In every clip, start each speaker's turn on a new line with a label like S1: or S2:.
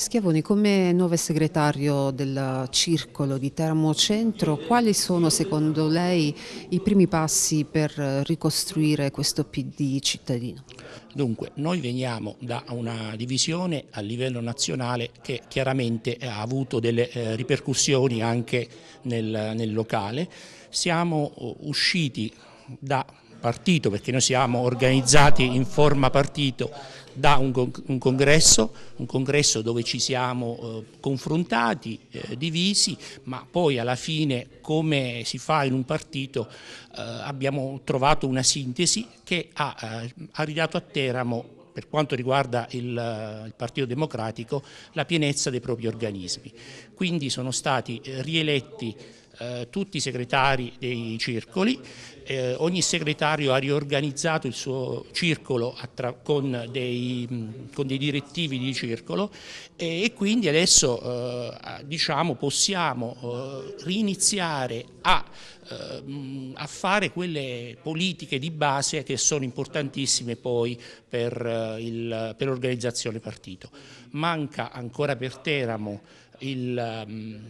S1: Schiavoni, come nuovo segretario del circolo di Teramo Centro, quali sono secondo lei i primi passi per ricostruire questo
S2: PD cittadino? Dunque, noi veniamo da una divisione a livello nazionale che chiaramente ha avuto delle eh, ripercussioni anche nel, nel locale. Siamo uh, usciti da partito, perché noi siamo organizzati in forma partito da un, congresso, un congresso dove ci siamo eh, confrontati, eh, divisi, ma poi alla fine come si fa in un partito eh, abbiamo trovato una sintesi che ha, eh, ha, ridato a Teramo per quanto riguarda il, eh, il Partito Democratico, la pienezza dei propri organismi. Quindi sono stati eh, rieletti eh, tutti i segretari dei circoli, eh, ogni segretario ha riorganizzato il suo circolo con dei, mm, con dei, direttivi di circolo e, e quindi adesso eh, diciamo, possiamo eh, riniziare a, eh, mm, a, fare quelle politiche di base che sono importantissime poi per eh, l'organizzazione partito. Manca ancora per Teramo il, um,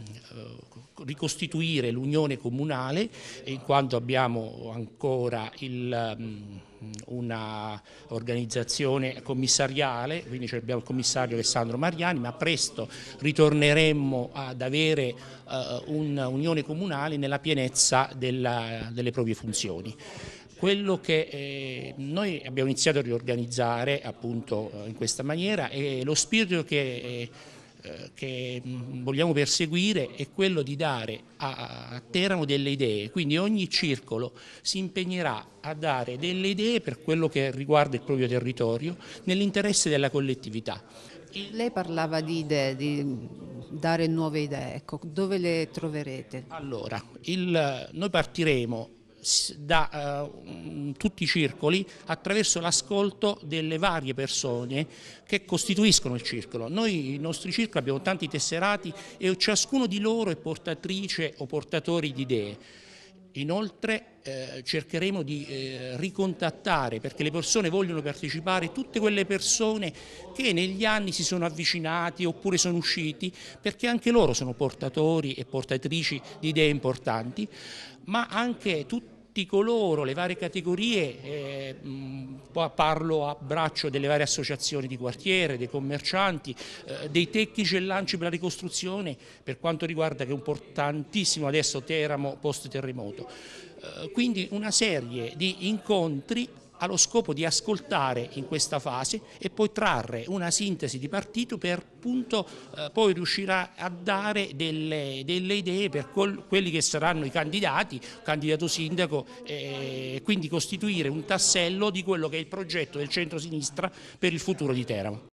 S2: ricostituire l'unione comunale in quanto abbiamo ancora il, um, una organizzazione commissariale, quindi abbiamo il commissario Alessandro Mariani, ma presto ritorneremmo ad avere uh, eh, un'unione comunale nella pienezza della, delle proprie funzioni quello che eh, noi abbiamo iniziato a riorganizzare appunto in questa maniera è lo spirito che eh, eh, che mm, vogliamo perseguire è quello di dare a Teramo delle idee, quindi ogni circolo si impegnerà a dare delle idee per quello che riguarda il proprio territorio nell'interesse della collettività.
S1: Lei parlava di idee, di dare nuove idee, ecco, dove le troverete? Allora,
S2: il, noi partiremo da uh, tutti i circoli attraverso l'ascolto delle varie persone che costituiscono il circolo. Noi, i nostri circoli, abbiamo tanti tesserati e ciascuno di loro è portatrice o portatore di idee. Inoltre eh, cercheremo di eh, ricontattare perché le persone vogliono partecipare, tutte quelle persone che negli anni si sono avvicinati oppure sono usciti perché anche loro sono portatori e portatrici di idee importanti, ma anche tutti tutti coloro, le varie categorie, eh, parlo a braccio delle varie associazioni di quartiere, dei commercianti, eh, dei tecnici e lanci per la ricostruzione, per quanto riguarda che è importantissimo adesso Teramo post terremoto. Eh, quindi una serie di incontri ha lo scopo di ascoltare in questa fase e poi trarre una sintesi di partito per appunto eh, poi riuscirà a dare delle, delle idee per col, quelli che saranno i candidati, candidato sindaco, eh, quindi costituire un tassello di quello che è il progetto del centro-sinistra per il futuro di Teramo.